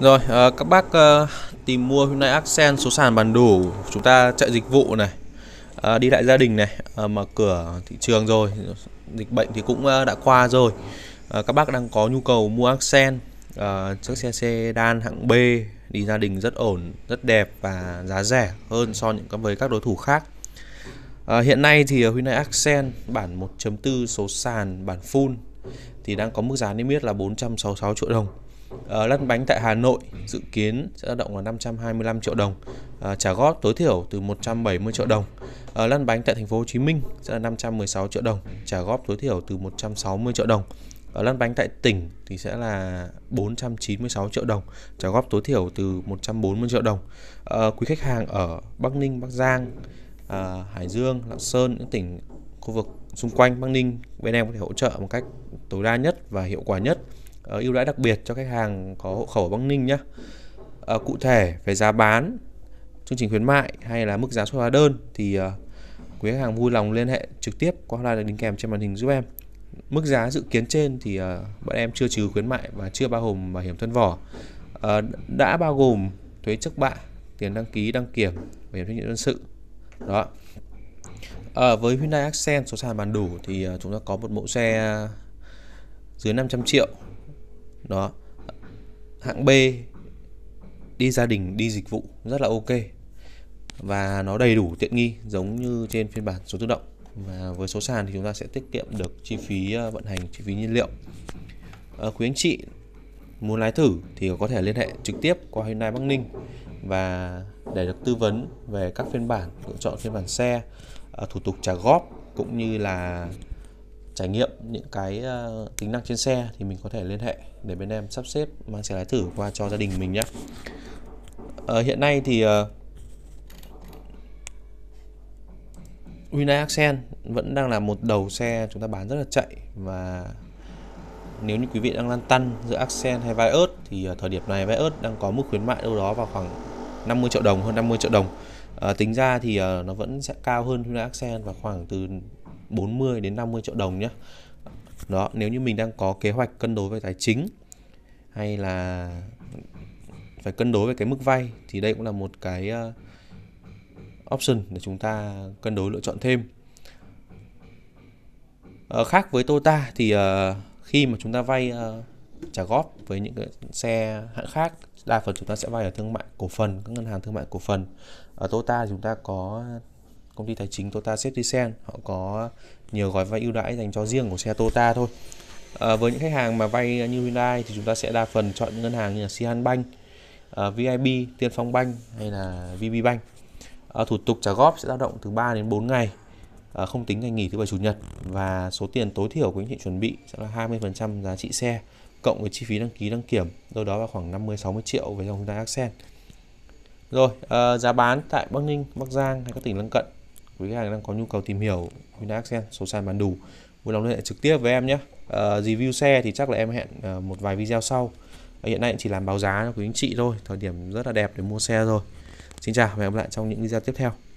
Rồi uh, các bác uh, tìm mua nay Accent số sàn bản đủ chúng ta chạy dịch vụ này uh, đi lại gia đình này uh, mở cửa thị trường rồi dịch bệnh thì cũng uh, đã qua rồi uh, các bác đang có nhu cầu mua Accent uh, chiếc xe sedan hạng B đi gia đình rất ổn rất đẹp và giá rẻ hơn so với các đối thủ khác uh, hiện nay thì Hyundai Accent bản 1.4 số sàn bản full thì đang có mức giá niêm yết là 466 triệu đồng Ờ, lăn bánh tại Hà Nội dự kiến sẽ dao động là 525 triệu đồng, ờ, trả góp tối thiểu từ 170 triệu đồng. Ờ, lăn bánh tại thành phố Hồ Chí Minh sẽ là 516 triệu đồng, trả góp tối thiểu từ 160 triệu đồng. lăn bánh tại tỉnh thì sẽ là 496 triệu đồng, trả góp tối thiểu từ 140 triệu đồng. quý khách hàng ở Bắc Ninh, Bắc Giang, Hải Dương, Lạng Sơn, những tỉnh khu vực xung quanh Bắc Ninh, bên em có thể hỗ trợ một cách tối đa nhất và hiệu quả nhất. Ờ, ưu đãi đặc biệt cho khách hàng có hộ khẩu ở Bắc Ninh nhé. À, ờ, cụ thể về giá bán, chương trình khuyến mại hay là mức giá xuất hóa đơn thì uh, quý khách hàng vui lòng liên hệ trực tiếp qua hotline đính kèm trên màn hình giúp em. Mức giá dự kiến trên thì uh, bọn em chưa trừ khuyến mại và chưa bao gồm bảo hiểm thân vỏ. Uh, đã bao gồm thuế trước bạ, tiền đăng ký đăng kiểm, bảo hiểm trách nhiệm dân sự. Đó. À, với Hyundai Accent số sàn bàn đủ thì chúng ta có một mẫu xe dưới 500 triệu đó hạng B đi gia đình đi dịch vụ rất là ok và nó đầy đủ tiện nghi giống như trên phiên bản số tự động và với số sàn thì chúng ta sẽ tiết kiệm được chi phí ờ, vận hành chi phí nhiên liệu à, quý anh chị muốn lái thử thì có thể liên hệ trực tiếp qua Hyundai Bắc Ninh và để được tư vấn về các phiên bản lựa chọn phiên bản xe ờ, thủ tục trả góp cũng như là trải nghiệm những cái uh, tính năng trên xe thì mình có thể liên hệ để bên em sắp xếp mang xe lái thử qua cho gia đình mình nhé. Uh, hiện nay thì uh, Hyundai Accent vẫn đang là một đầu xe chúng ta bán rất là chạy và nếu như quý vị đang lăn tăn giữa Accent hay Vios thì thời điểm này Vios đang có mức khuyến mại đâu đó vào khoảng 50 triệu đồng hơn 50 triệu đồng à, tính ra thì uh, nó vẫn sẽ cao hơn Hyundai Accent và khoảng từ 40 đến 50 triệu đồng nhé đó nếu như mình đang có kế hoạch cân đối về tài chính hay là phải cân đối với cái mức vay thì đây cũng là một cái ờ, option để chúng ta cân đối lựa chọn thêm à, khác với Toyota thì à, khi mà chúng ta vay à, trả góp với những cái xe hãng khác đa phần chúng ta sẽ vay ở thương mại cổ phần các ngân hàng thương mại cổ phần ở Toyota chúng ta có công ty tài chính Toyota Citizen họ có nhiều gói vay ưu đãi dành cho riêng của xe Toyota thôi à, với những khách hàng mà vay như Hyundai thì chúng ta sẽ đa phần chọn những ngân hàng như là Sihan Bank uh, ờ, VIB Tiên Phong Bank hay là VB Bank uh, thủ tục trả góp sẽ dao động từ 3 đến 4 ngày uh, không tính ngày nghỉ thứ bảy chủ nhật và số tiền tối thiểu của anh chị chuẩn bị sẽ là 20% giá trị xe cộng với chi phí đăng ký đăng kiểm đâu đó là khoảng 50 60 triệu với dòng Hyundai Accent. Rồi, uh, giá bán tại Bắc Ninh, Bắc Giang hay các tỉnh lân cận quý khách hàng đang có nhu cầu tìm hiểu Hyundai Accent số sàn bán đủ vui lòng liên hệ trực tiếp với em nhé à, review xe thì chắc là em hẹn ờ, một vài video sau à, hiện nay chỉ làm báo giá cho quý anh chị thôi thời điểm rất là đẹp để mua xe rồi xin chào và hẹn gặp lại trong những video tiếp theo